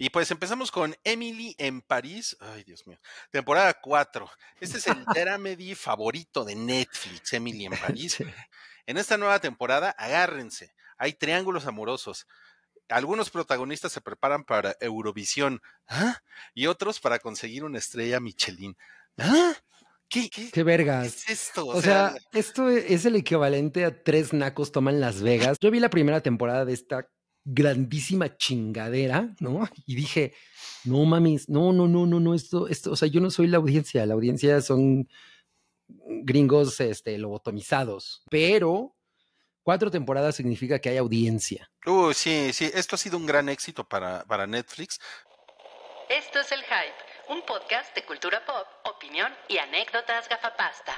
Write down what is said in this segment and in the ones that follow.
Y pues empezamos con Emily en París. Ay, Dios mío. Temporada 4. Este es el dramedy favorito de Netflix, Emily en París. En esta nueva temporada, agárrense. Hay triángulos amorosos. Algunos protagonistas se preparan para Eurovisión ¿ah? y otros para conseguir una estrella Michelin. ¿Ah? ¿Qué, qué, qué vergas? es esto? O, sea, esto es el equivalente a tres nacos toman Las Vegas. Yo vi la primera temporada de esta grandísima chingadera, ¿no? Y dije, no mames, no, no, no, no, no, esto, esto, o sea, yo no soy la audiencia, la audiencia son gringos este, lobotomizados, pero cuatro temporadas significa que hay audiencia. Uy, sí, sí, esto ha sido un gran éxito para, para Netflix. Esto es El Hype, un podcast de cultura pop, opinión y anécdotas gafapasta.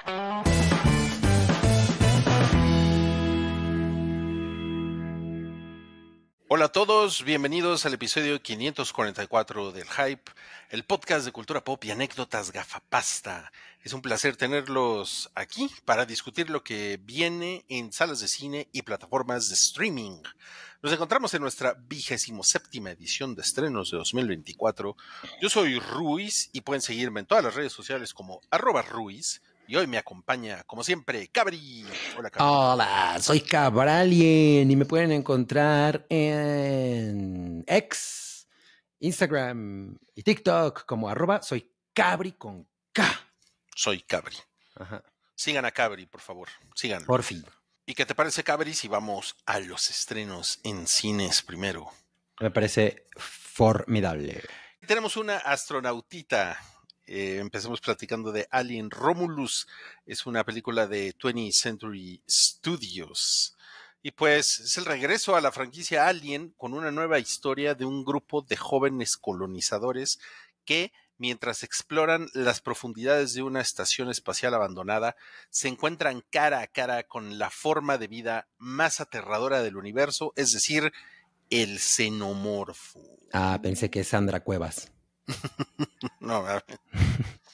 Hola a todos, bienvenidos al episodio 544 del Hype, el podcast de cultura pop y anécdotas gafapasta. Es un placer tenerlos aquí para discutir lo que viene en salas de cine y plataformas de streaming. Nos encontramos en nuestra vigésimo séptima edición de estrenos de 2024. Yo soy Ruiz y pueden seguirme en todas las redes sociales como arroba Ruiz. Y hoy me acompaña, como siempre, Cabri. Hola, Cabri. Hola, soy Cabralien y me pueden encontrar en X, Instagram y TikTok como arroba soy Cabri con K. Soy Cabri. Ajá. Sigan a Cabri, por favor. Síganlo. Por fin. ¿Y qué te parece, Cabri, si vamos a los estrenos en cines primero? Me parece formidable. Tenemos una astronautita eh, empecemos platicando de Alien Romulus. Es una película de 20th Century Studios. Y pues es el regreso a la franquicia Alien con una nueva historia de un grupo de jóvenes colonizadores que, mientras exploran las profundidades de una estación espacial abandonada, se encuentran cara a cara con la forma de vida más aterradora del universo, es decir, el xenomorfo. Ah, pensé que es Sandra Cuevas. no,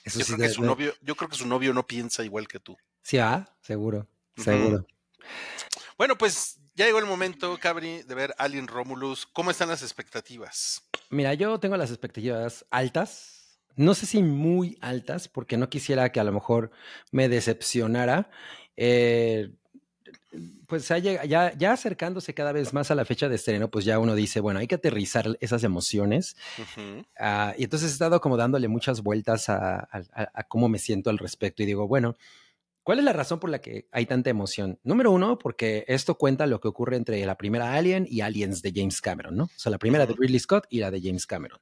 Eso yo, que su novio, yo creo que su novio no piensa igual que tú. Sí, ah, seguro, seguro. Bueno, pues ya llegó el momento, Cabri, de ver Alien Romulus. ¿Cómo están las expectativas? Mira, yo tengo las expectativas altas. No sé si muy altas, porque no quisiera que a lo mejor me decepcionara. Eh, pues ya, ya acercándose cada vez más a la fecha de estreno, pues ya uno dice, bueno, hay que aterrizar esas emociones. Ah, y entonces he estado como dándole muchas vueltas a, cómo me siento al respecto y digo, bueno, ¿Cuál es la razón por la que hay tanta emoción? Número uno, porque esto cuenta lo que ocurre entre la primera Alien y Aliens de James Cameron, ¿no? O sea, la primera de Ridley Scott y la de James Cameron,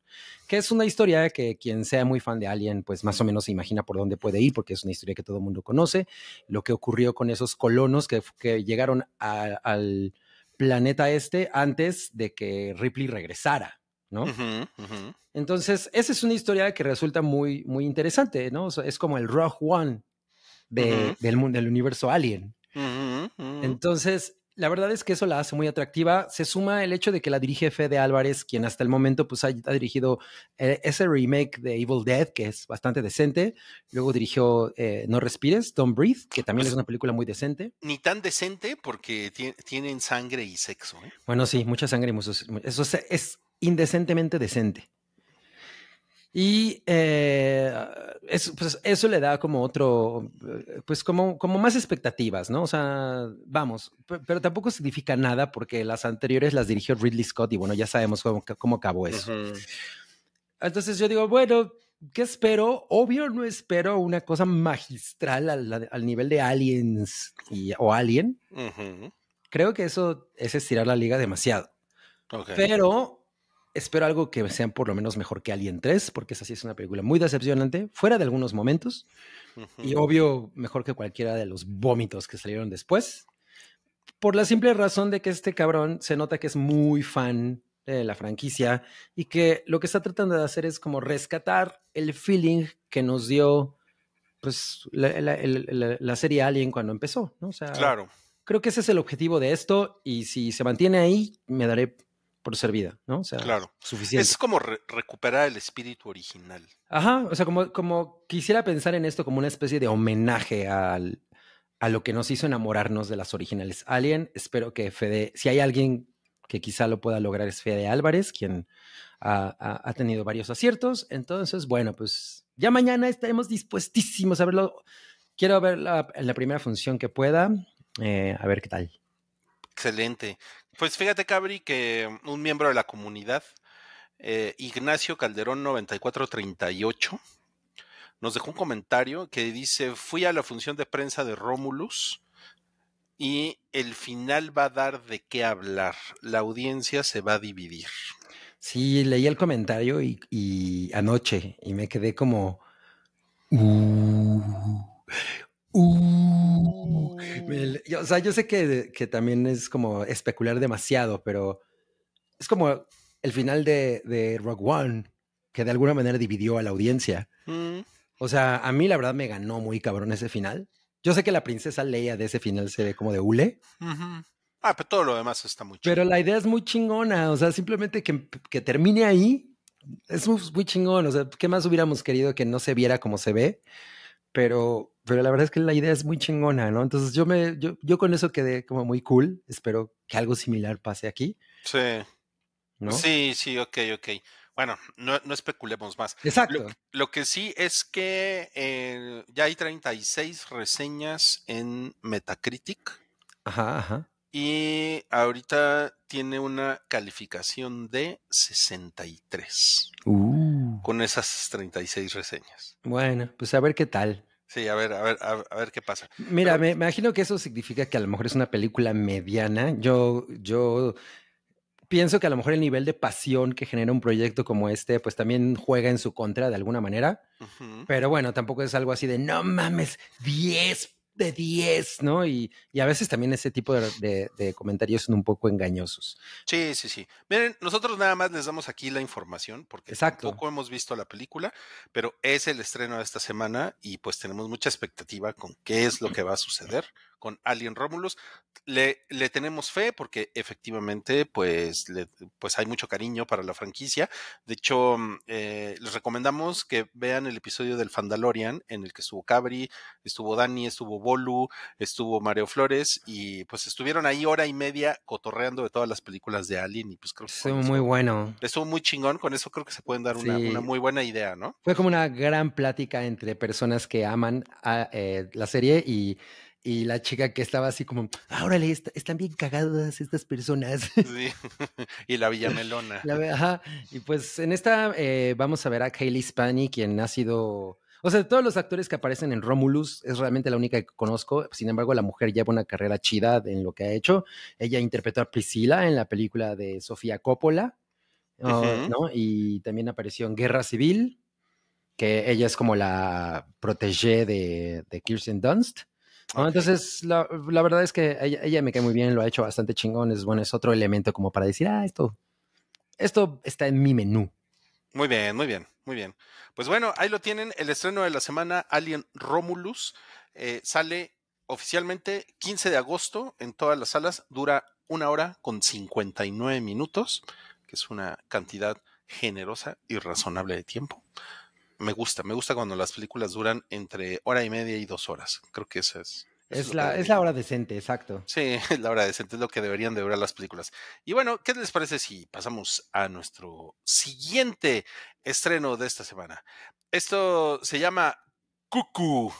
que es una historia que quien sea muy fan de Alien, pues más o menos se imagina por dónde puede ir, porque es una historia que todo el mundo conoce, lo que ocurrió con esos colonos que, llegaron al planeta este antes de que Ripley regresara, ¿no? Entonces, esa es una historia que resulta muy, muy interesante, ¿no? es como el Rogue One del, mundo, del universo Alien. Mm, mm, mm. Entonces, la verdad es que eso la hace muy atractiva. Se suma el hecho de que la dirige Fede Álvarez, quien hasta el momento pues, ha, dirigido eh, ese remake de Evil Dead, que es bastante decente. Luego dirigió eh, No Respires, Don't Breathe, que también pues es una película muy decente. Ni tan decente porque tienen sangre y sexo. ¿eh? Bueno, sí, mucha sangre y sexo. Eso es indecentemente decente. Y eh, pues, eso, le da como otro, pues como, como más expectativas, ¿no? O sea, vamos, pero tampoco significa nada porque las anteriores las dirigió Ridley Scott y bueno, ya sabemos cómo, acabó eso. Entonces yo digo, bueno, ¿qué espero? Obvio no espero una cosa magistral al, al nivel de Aliens y, o Alien. Creo que eso es estirar la liga demasiado. Okay. Pero Espero algo que sean por lo menos mejor que Alien 3, porque esa sí es una película muy decepcionante, fuera de algunos momentos, y obvio mejor que cualquiera de los vómitos que salieron después, por la simple razón de que este cabrón se nota que es muy fan de la franquicia y que lo que está tratando de hacer es como rescatar el feeling que nos dio pues la, serie Alien cuando empezó, ¿no? sea, claro. Creo que ese es el objetivo de esto y si se mantiene ahí, me daré por servida, ¿no? O sea, suficiente. Es como recuperar el espíritu original. Ajá, o sea, como, como quisiera pensar en esto como una especie de homenaje al, a lo que nos hizo enamorarnos de las originales Alien. Espero que Fede, si hay alguien que quizá lo pueda lograr, es Fede Álvarez, quien ha, ha, tenido varios aciertos. Entonces, bueno, pues ya mañana estaremos dispuestísimos a verlo. Quiero ver la, primera función que pueda, eh, a ver qué tal. Excelente. Pues fíjate, Cabri, que mm, un miembro de la comunidad, eh, Ignacio Calderón 9438, nos dejó un comentario que dice, fui a la función de prensa de Romulus y el final va a dar de qué hablar. La audiencia se va a dividir. Sí, leí el comentario y, anoche y me quedé como... Uh, Uh, mm. o sea, yo sé que, que, también es como especular demasiado, pero es como el final de, de Rogue One, que de alguna manera dividió a la audiencia. Mm. O sea, a mí la verdad me ganó muy cabrón ese final. Yo sé que la princesa Leia de ese final se ve como de hule. Ah, pero todo lo demás está muy Pero la idea es muy chingona. O sea, simplemente que, que termine ahí es muy chingón. O sea, ¿qué más hubiéramos querido que no se viera como se ve? pero, pero la verdad es que la idea es muy chingona, ¿no? Entonces yo me, yo, yo con eso quedé como muy cool. Espero que algo similar pase aquí. Sí. Sí, sí, ok, ok. Bueno, no, no especulemos más. Exacto. Lo, que sí es que eh, ya hay 36 reseñas en Metacritic. Ajá, ajá. Y ahorita tiene una calificación de 63. Uh. Mm. con esas 36 reseñas. Bueno, pues a ver qué tal. Sí, a ver, a ver, a ver qué pasa. Mira, me imagino que eso significa que a lo mejor es una película mediana. Yo, yo pienso que a lo mejor el nivel de pasión que genera un proyecto como este, pues también juega en su contra de alguna manera. Pero bueno, tampoco es algo así de no mames, 10 de 10, ¿no? Y, y, a veces también ese tipo de, comentarios son un poco engañosos. Sí, sí, sí. Miren, nosotros nada más les damos aquí la información porque tampoco hemos visto la película, pero es el estreno de esta semana y pues tenemos mucha expectativa con qué es lo que va a suceder con Alien Romulus. Le, le tenemos fe porque efectivamente pues, pues hay mucho cariño para la franquicia. De hecho, mm, eh, les recomendamos que vean el episodio del Fandalorian en el que estuvo Cabri, estuvo Dani, estuvo Bolu, estuvo Mario Flores y pues estuvieron ahí hora y media cotorreando de todas las películas de Alien y pues creo que... Estuvo muy bueno. Estuvo muy chingón, con eso creo que se pueden dar una, muy buena idea, ¿no? Fue como una gran plática entre personas que aman ah, eh, la serie y y la chica que estaba así como, ah, órale, están bien cagadas estas personas. Sí. y la Villamelona. La, ajá. Y pues en esta eh, vamos a ver a Kaylee Spani, quien ha sido... O sea, de todos los actores que aparecen en Romulus, es realmente la única que conozco. Sin embargo, la mujer lleva una carrera chida en lo que ha hecho. Ella interpretó a Priscila en la película de Sofía Coppola, ah, ¿no? Y también apareció en Guerra Civil, que ella es como la protégée de Kirsten Dunst. Entonces, la, verdad es que ella, me cae muy bien, lo ha hecho bastante chingón. Es bueno, es otro elemento como para decir, ah, esto, esto está en mi menú. Muy bien, muy bien, muy bien. Pues bueno, ahí lo tienen, el estreno de la semana, Alien Romulus, eh, sale oficialmente 15 de agosto en todas las salas, dura una hora con 59 minutos, que es una cantidad generosa y razonable de tiempo me gusta, me gusta cuando las películas duran entre hora y media y dos horas. Creo que esa es. Es, la, es la hora decente, exacto. Sí, es la hora decente, es lo que deberían de durar las películas. Y bueno, ¿qué les parece si pasamos a nuestro siguiente estreno de esta semana? Esto se llama Cuckoo.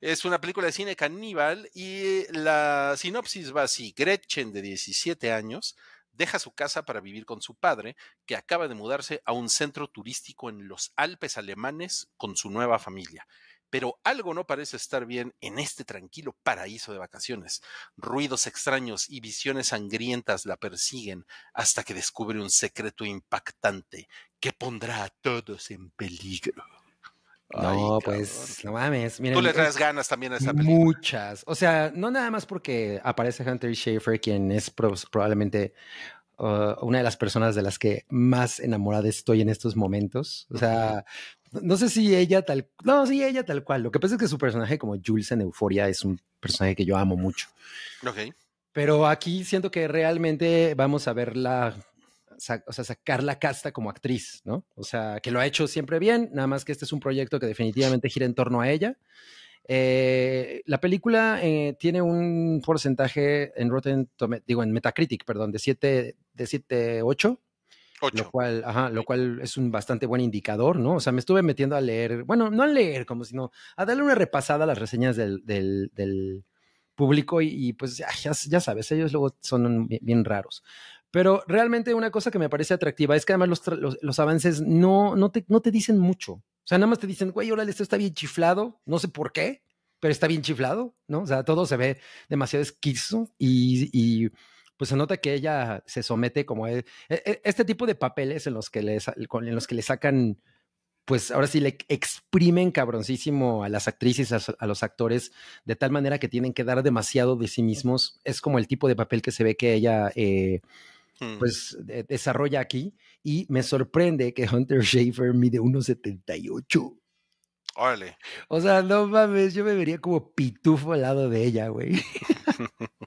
Es una película de cine caníbal y la sinopsis va así. Gretchen, de 17 años, deja su casa para vivir con su padre, que acaba de mudarse a un centro turístico en los Alpes alemanes con su nueva familia. Pero algo no parece estar bien en este tranquilo paraíso de vacaciones. Ruidos extraños y visiones sangrientas la persiguen hasta que descubre un secreto impactante que pondrá a todos en peligro. No, pues, no mames. Tú le traes ganas también a esta película. Muchas. O sea, no nada más porque aparece Hunter Schaefer, quien es probablemente ah, una de las personas de las que más enamorada estoy en estos momentos. O sea, no sé si ella tal. No, sí, ella tal cual. Lo que pasa es que su personaje, como Jules en Euforia, es un personaje que yo amo mucho. Ok. Pero aquí siento que realmente vamos a ver la sacar la casta como actriz, ¿no? O sea, que lo ha hecho siempre bien, nada más que este es un proyecto que definitivamente gira en torno a ella. Eh, la película eh, tiene un porcentaje en Rotten digo, en Metacritic, perdón, de 7, de 8. Lo cual, ajá, lo cual es un bastante buen indicador, ¿no? O sea, me estuve metiendo a leer, bueno, no a leer, como sino a darle una repasada a las reseñas del, del, público y, pues ya, sabes, ellos luego son bien raros. Pero realmente una cosa que me parece atractiva es que además los, avances no, no, te, no te dicen mucho. O sea, nada más te dicen, güey, órale, esto está bien chiflado, no sé por qué, pero está bien chiflado, ¿no? O sea, todo se ve demasiado esquizo y, pues se nota que ella se somete como a e, e, este tipo de papeles en los que le, en los que le sacan, pues ahora sí le exprimen cabroncísimo a las actrices, a, los actores, de tal manera que tienen que dar demasiado de sí mismos. Es como el tipo de papel que se ve que ella eh, Mm. pues desarrolla aquí y me sorprende que Hunter Schaefer mide 1,78. Órale. O sea, no mames, yo me vería como pitufo al lado de ella, güey.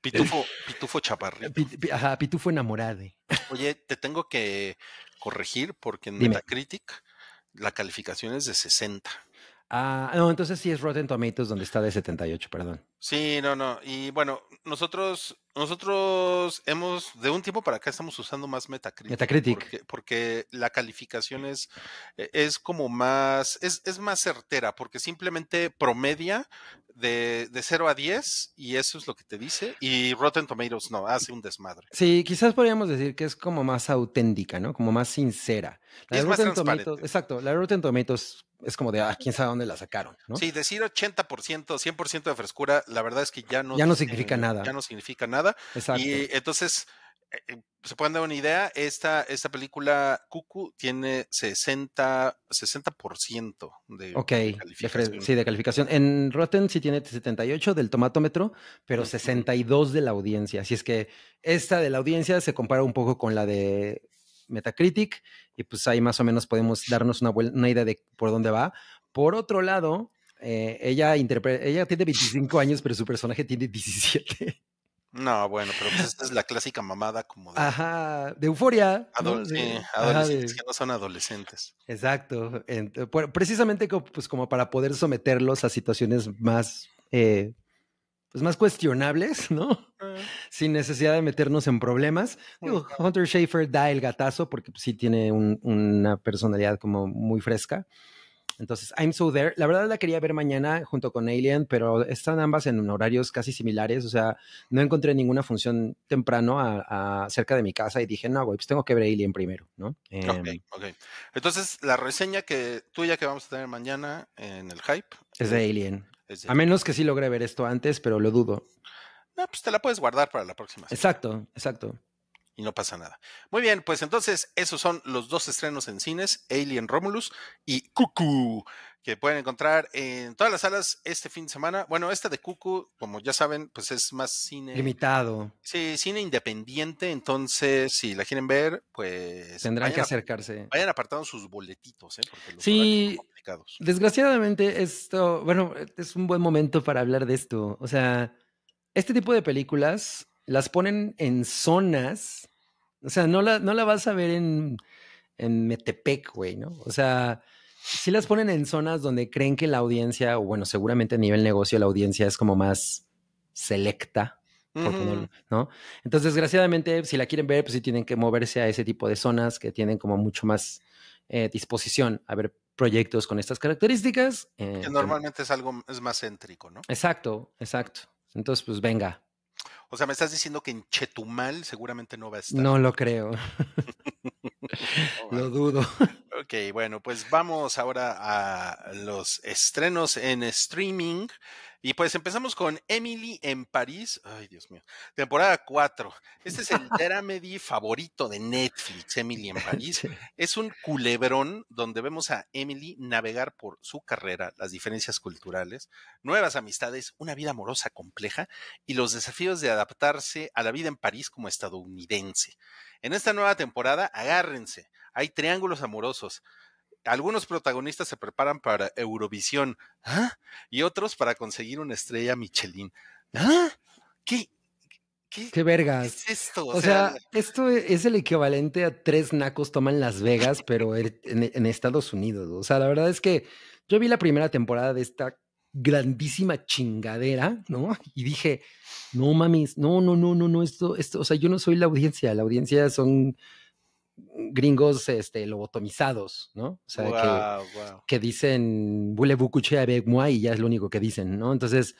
pitufo, pitufo chaparrito. ajá, pitufo enamorado. Oye, te tengo que corregir porque en Metacritic la calificación es de 60. Ah, no, entonces sí es Rotten Tomatoes donde está de 78, perdón. Sí, no, no. Y bueno, nosotros nosotros hemos, de un tiempo para acá, estamos usando más Metacritic. Metacritic. Porque, la calificación es, e, es como más, es, es, más certera, porque simplemente promedia de, 0 a 10 y eso es lo que te dice. Y Rotten Tomatoes no, hace un desmadre. Sí, quizás podríamos decir que es como más auténtica, ¿no? Como más sincera. La es más Tomatoes, exacto, la Rotten Tomatoes es como de, a ah, quién sabe dónde la sacaron, ¿no? Sí, decir 80%, 100% de frescura, la verdad es que ya no... Ya no significa nada. Ya no significa nada. Exacto. Y entonces... Eh, eh, se pueden dar una idea, esta, esta película Cuckoo tiene 60, 60% de, calificación. sí, de calificación. En Rotten sí tiene 78 del tomatómetro, pero 62 de la audiencia. Así es que esta de la audiencia se compara un poco con la de Metacritic y pues ahí más o menos podemos darnos una, una idea de por dónde va. Por otro lado, eh, ella, ella tiene 25 años, pero su personaje tiene 17. No, bueno, pero pues esta es la clásica mamada como de... Ajá, de euforia. adolescentes que no son adolescentes. Exacto. Eh, precisamente pues como para poder someterlos a situaciones más, eh, pues, más cuestionables, ¿no? Ah. Sin necesidad de meternos en problemas. Hunter Schaefer da el gatazo porque pues, sí tiene una personalidad como muy fresca. Entonces, I'm So There, la verdad la quería ver mañana junto con Alien, pero están ambas en horarios casi similares, o sea, no encontré ninguna función temprano cerca de mi casa y dije, no, güey, pues tengo que ver Alien primero, ¿no? ok, em, ok. Entonces, la reseña que tuya que vamos a tener mañana en el hype. Es de Alien. A menos que sí logre ver esto antes, pero lo dudo. No, pues te la puedes guardar para la próxima. Semana. Exacto, exacto y no pasa nada. Muy bien, pues entonces esos son los dos estrenos en cines, Alien Romulus y Cuckoo, que pueden encontrar en todas las salas este fin de semana. Bueno, esta de Cuckoo, como ya saben, pues es más cine... Limitado. Sí, cine independiente, entonces si la quieren ver, pues... Tendrán que acercarse. vayan apartando sus boletitos, ¿eh? Porque los sí, complicados. desgraciadamente esto, bueno, es un buen momento para hablar de esto. O sea, este tipo de películas las ponen en zonas, o sea, no la, no la vas a ver en, en Metepec, güey, ¿no? O sea, sí las ponen en zonas donde creen que la audiencia, o bueno, seguramente a nivel negocio la audiencia es como más selecta, ¿no? Entonces, desgraciadamente, si la quieren ver, pues sí tienen que moverse a ese tipo de zonas que tienen como mucho más eh, disposición a ver proyectos con estas características. Eh, que normalmente es algo es más céntrico, ¿no? Exacto, exacto. Entonces, pues venga, o sea, me estás diciendo que en Chetumal seguramente no va a estar. No lo creo. No oh, dudo. Ok, bueno, pues vamos ahora a los estrenos en streaming. Y pues empezamos con Emily en París. Ay, Dios mío. Temporada 4. Este es el dramedy favorito de Netflix, Emily en París. Es un culebrón donde vemos a Emily navegar por su carrera, las diferencias culturales, nuevas amistades, una vida amorosa compleja y los desafíos de adaptarse a la vida en París como estadounidense. En esta nueva temporada, agárrense, hay triángulos amorosos. Algunos protagonistas se preparan para Eurovisión ¿ah? y otros para conseguir una estrella Michelin. ¿ah? ¿Qué, ¿Qué, ¿Qué, vergas? es esto? O, sea, esto e, es el equivalente a tres nacos toman Las Vegas, pero er, en, en, Estados Unidos. O sea, la verdad es que yo vi la primera temporada de esta grandísima chingadera, ¿no? Y dije, no mames, no, no, no, no, no, esto, esto, o sea, yo no soy la audiencia, la audiencia son gringos este, lobotomizados, ¿no? O sea, que, dicen y ya es lo único que dicen, ¿no? Entonces,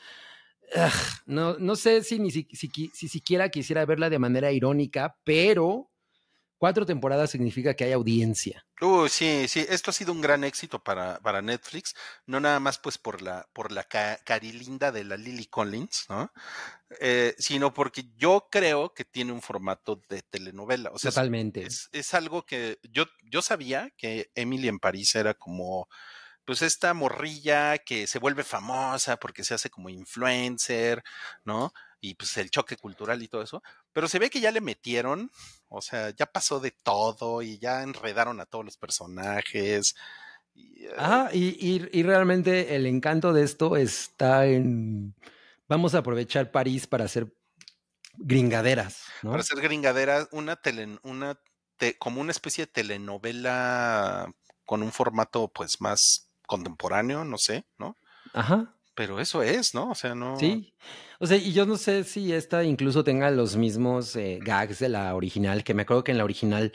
no, no sé si ni si siquiera quisiera verla de manera irónica, pero Cuatro temporadas significa que hay audiencia. Uh, sí, sí, esto ha sido un gran éxito para, para Netflix, no nada más pues por la, por la carilinda de la Lily Collins, ¿no? Eh, sino porque yo creo que tiene un formato de telenovela. O sea, Totalmente. Es, es, algo que yo, yo sabía que Emily en París era como pues esta morrilla que se vuelve famosa porque se hace como influencer, ¿no? y pues el choque cultural y todo eso, pero se ve que ya le metieron, o sea, ya pasó de todo y ya enredaron a todos los personajes. Y, eh y, realmente el encanto de esto está en, vamos a aprovechar París para hacer gringaderas, ¿no? Para hacer gringaderas, una, una como una especie de telenovela con un formato pues más contemporáneo, no sé, ¿no? Ajá pero eso es, ¿no? O sea, no. Sí. O sea, y yo no sé si esta incluso tenga los mismos eh, gags de la original, que me acuerdo que en la original.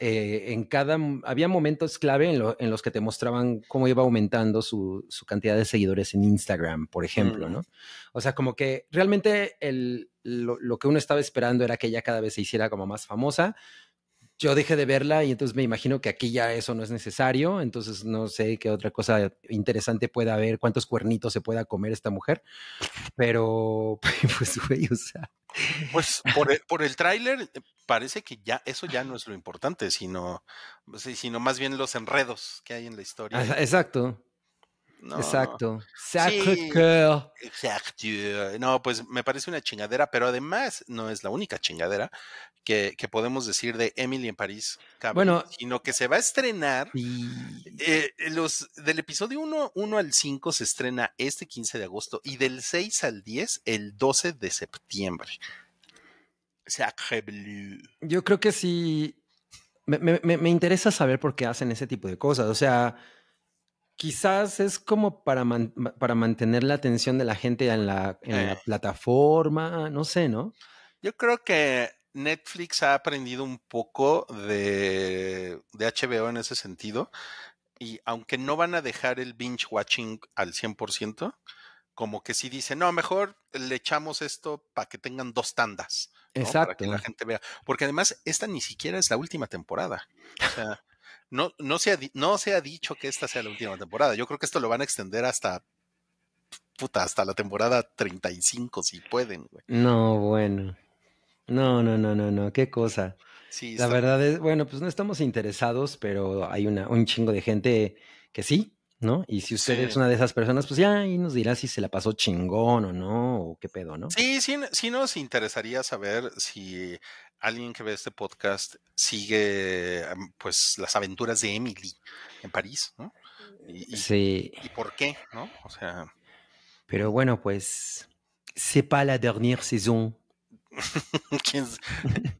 Eh, en cada había momentos clave en, los que te mostraban cómo iba aumentando su, cantidad de seguidores en Instagram, por ejemplo, mm. ¿no? O sea, como que realmente el, lo, lo, que uno estaba esperando era que ella cada vez se hiciera como más famosa, yo dejé de verla y entonces me imagino que aquí ya eso no es necesario, entonces no sé qué otra cosa interesante pueda haber, cuántos cuernitos se pueda comer esta mujer, pero pues güey, o sea. Pues por el, por el tráiler eh, parece que ya eso ya no es lo importante, sino, pues, sino más bien los enredos que hay en la historia. Exacto. Exacto. Eh, no, pues me parece una chingadera, pero además no es la única chingadera que, podemos decir de Emily en París, bueno, sino que se va a estrenar. Eh, eh, los, del episodio 1, al 5 se estrena este 15 de agosto y del 6 al 10 el 12 de septiembre. Yo creo que sí. Me, me interesa saber por qué hacen ese tipo de cosas. O sea, quizás es como para, para mantener la atención de la gente en, la, eh. plataforma, no sé, ¿no? Yo creo que Netflix ha aprendido un poco de, HBO en ese sentido. Y aunque no van a dejar el binge watching al 100%, como que sí dicen, no, mejor le echamos esto para que tengan dos tandas. Exacto. Para que la gente vea. Porque además, esta ni siquiera es la última temporada. O sea, no, no, se ha, no se ha dicho que esta sea la última temporada. Yo creo que esto lo van a extender hasta puta, hasta la temporada 35 si pueden, güey. No, bueno. No, no, no, no, no, qué cosa. Sí, la verdad es, bueno, pues no estamos interesados, pero hay una, un chingo de gente que sí, ¿no? Y si usted es una de esas personas, pues ya ahí nos dirá si se la pasó chingón o no, o qué pedo, ¿no? Sí, sí, sí nos interesaría saber si alguien que ve este podcast sigue, pues, las aventuras de Emily en París, ¿no? Y, Y, por qué, ¿no? O sea... Pero bueno, pues, sepa la dernière saison eh,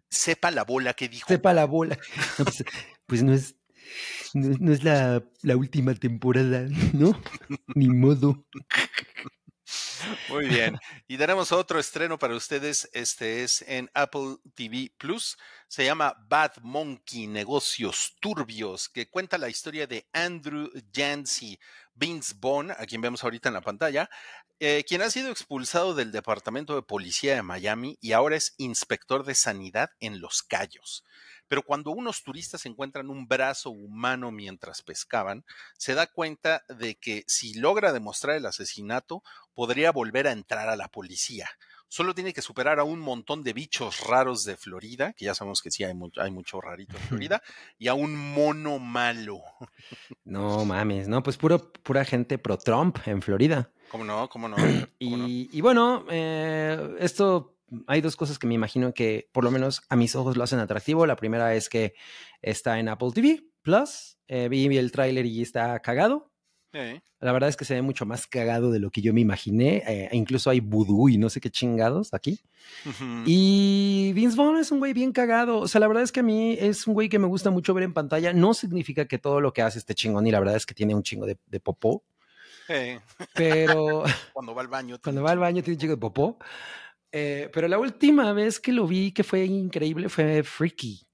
Sepa la bola que dijo. Sepa la bola. Pues, pues, no es no, es la, última temporada, ¿no? Ni modo. Muy bien. Y tenemos otro estreno para ustedes. Este es en Apple TV Plus. Se llama Bad Monkey Negocios Turbios, que cuenta la historia de Andrew Yancey, Vince Bond, a quien vemos ahorita en la pantalla, eh, quien ha sido expulsado del Departamento de Policía de Miami y ahora es inspector de sanidad en Los Cayos. Pero cuando unos turistas encuentran un brazo humano mientras pescaban, se da cuenta de que si logra demostrar el asesinato, podría volver a entrar a la policía. Solo tiene que superar a un montón de bichos raros de Florida, que ya sabemos que sí hay, mucho, hay mucho rarito en Florida, y a un mono malo. No mames, no, pues puro, pura gente pro Trump en Florida. ¿Cómo no? ¿Cómo no? y, bueno, eh, esto hay dos cosas que me imagino que por lo menos a mis ojos lo hacen atractivo. La primera es que está en Apple TV Plus. Eh, vi el tráiler y está cagado. La verdad es que se ve mucho más cagado de lo que yo me imaginé. Eh, e incluso hay vudú y no sé qué chingados aquí. Y Vince Vaughn es un güey bien cagado. O sea, la verdad es que a mí es un güey que me gusta mucho ver en pantalla. No significa que todo lo que hace esté chingón y la verdad es que tiene un chingo de, popó. Pero cuando va al baño, cuando va al baño tiene un chingo de popó. Eh, pero la última vez que lo vi que fue increíble fue Freaky.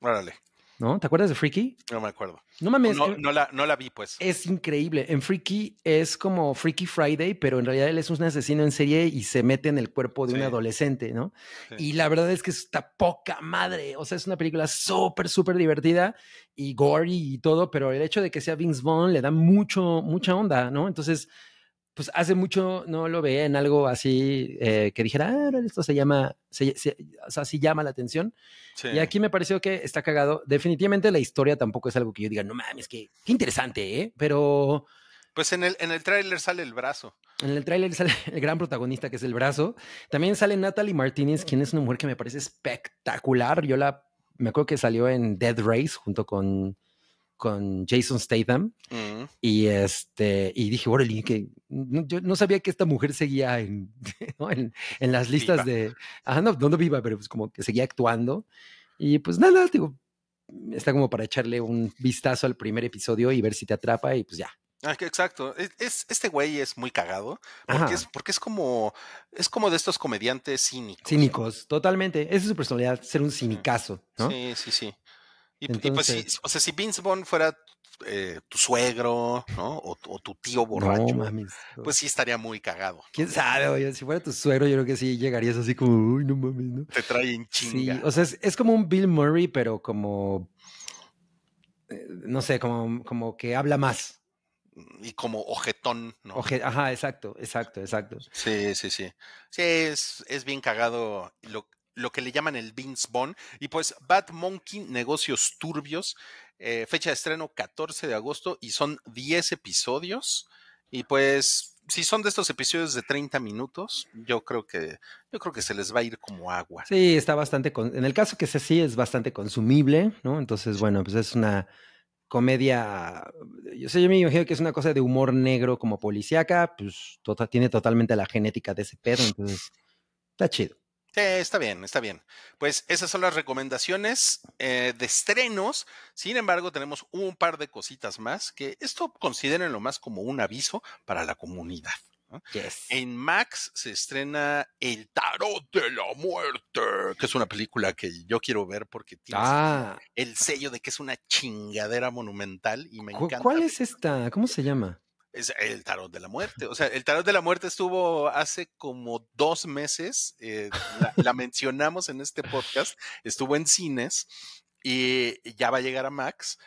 Órale. ¿No? ¿Te acuerdas de Freaky? No me acuerdo. No mames. Em no, la, no la vi, pues. Es increíble. En Freaky es como Freaky Friday, pero en realidad él es un asesino en serie y se mete en el cuerpo de un adolescente, ¿no? Y la verdad es que está poca madre. O sea, es una película súper, súper divertida y gory y todo, pero el hecho de que sea Vince Vaughn le da mucho, mucha onda, ¿no? Entonces, pues hace mucho no lo veía en algo así eh, que dijera, ah, esto se llama, o sea, sí llama la atención. Y aquí me pareció que está cagado. Definitivamente la historia tampoco es algo que yo diga, no mames, que, qué interesante, ¿eh? Pero... Pues en el, en el tráiler sale el brazo. En el tráiler sale el gran protagonista que es el brazo. También sale Natalie Martínez, quien es una mujer que me parece espectacular. Yo la, me acuerdo que salió en Dead Race junto con con Jason Statham. Mm. Y este, y dije, órale, que yo no sabía que esta mujer seguía en, en, las listas de. Ah, no, no, viva, pero pues como que seguía actuando. Y pues nada, digo, está como para echarle un vistazo al primer episodio y ver si te atrapa y pues ya. Ah, exacto. Es, este güey es muy cagado porque es, porque es, como es como de estos comediantes cínicos. Cínicos, totalmente. Esa es su personalidad, ser un cínicazo, Sí, sí, sí. Y, pues, o sea, si Vince Bond fuera eh, tu suegro, ¿no? O, tu tío borracho, pues sí estaría muy cagado. ¿Quién sabe? Oye? si fuera tu suegro, yo creo que sí llegarías así como, uy, no mames, ¿no? Te traen chinga. Sí, o sea, es, como un Bill Murray, pero como, eh, no sé, como, como que habla más, mm, y como ojetón, ¿no? ajá, exacto, exacto, exacto. Sí, sí, sí. Sí, es, bien cagado. Lo, lo que le llaman el Vince Bond. Y pues Bad Monkey, negocios turbios, eh, fecha de estreno 14 de agosto y son 10 episodios. Y pues si son de estos episodios de 30 minutos, yo creo que yo creo que se les va a ir como agua. Sí, está bastante en el caso que se sí es bastante consumible, ¿no? Entonces, bueno, pues es una comedia, yo sé, yo me imagino que es una cosa de humor negro como policíaca, pues tota-, tiene totalmente la genética de ese pedo, entonces está chido está bien, está bien. Pues esas son las recomendaciones eh, de estrenos. Sin embargo, tenemos un par de cositas más que esto consideren lo más como un aviso para la comunidad. Yes. En Max se estrena El Tarot de la Muerte, que es una película que yo quiero ver porque tiene ah. el sello de que es una chingadera monumental y me encanta. ¿Cuál es esta? ¿Cómo se llama? Es el tarot de la muerte. O sea, el tarot de la muerte estuvo hace como dos meses. Eh, la, mencionamos en este podcast. Estuvo en cines y ya va a llegar a Max.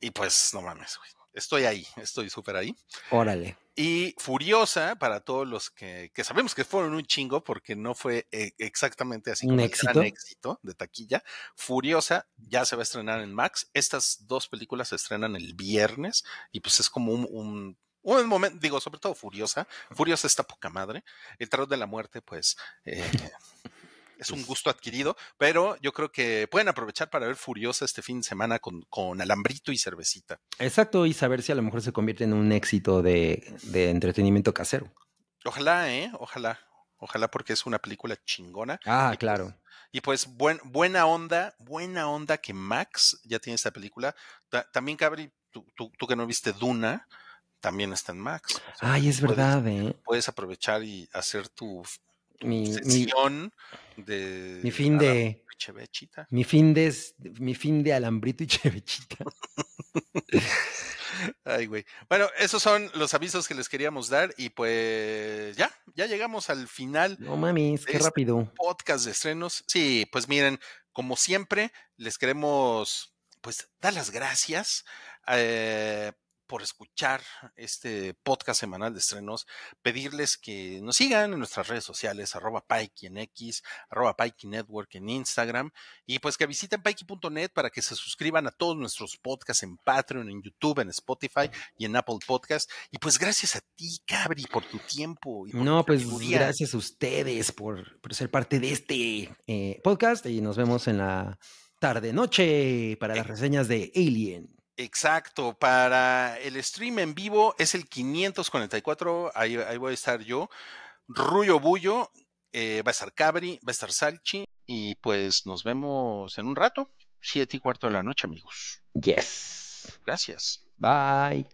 Y pues, no mames, Estoy ahí, estoy súper ahí. Órale. Y Furiosa, para todos los que, que, sabemos que fueron un chingo, porque no fue e, exactamente así como un éxito? Gran éxito de taquilla. Furiosa ya se va a estrenar en Max. Estas dos películas se estrenan el viernes y pues es como un un momento, digo, sobre todo Furiosa. Furiosa está poca madre. El tarot de la muerte, pues, eh, es un gusto adquirido, pero yo creo que pueden aprovechar para ver Furiosa este fin de semana con, con alambrito y cervecita. Exacto, y saber si a lo mejor se convierte en un éxito de, de entretenimiento casero. Ojalá, ¿eh? Ojalá. Ojalá porque es una película chingona. Ah, pues, claro. y pues buen, buena onda, buena onda que Max ya tiene esta película. también, Cabri tú, que no viste Duna, también está en Max. Ay, es verdad, ¿eh? Puedes aprovechar y hacer tu, mi, sesión de. Mi fin de. Chevechita. Mi fin de, mi fin de alambrito y chevechita. Ay, güey. Bueno, esos son los avisos que les queríamos dar y pues ya, ya llegamos al final. No mames, qué este rápido. Podcast de estrenos. Sí, pues miren, como siempre, les queremos pues dar las gracias eh, por escuchar este podcast semanal de estrenos, pedirles que nos sigan en nuestras redes sociales, arroba Pikey en X, arroba Pikey Network en Instagram, y pues que visiten Pikey.net para que se suscriban a todos nuestros podcasts en Patreon, en YouTube, en Spotify y en Apple Podcast. Y pues gracias a ti, Cabri, por tu tiempo. Y no, pues gracias a ustedes por, ser parte de este eh, podcast y nos vemos en la tarde noche para las reseñas de Alien. Exacto, para el stream en vivo es el 544, ahí, ahí voy a estar yo. Rullo Bullo, eh, va a estar Cabri, va a estar Salchi, y pues nos vemos en un rato, siete y cuarto de la noche, amigos. Yes. Gracias. Bye.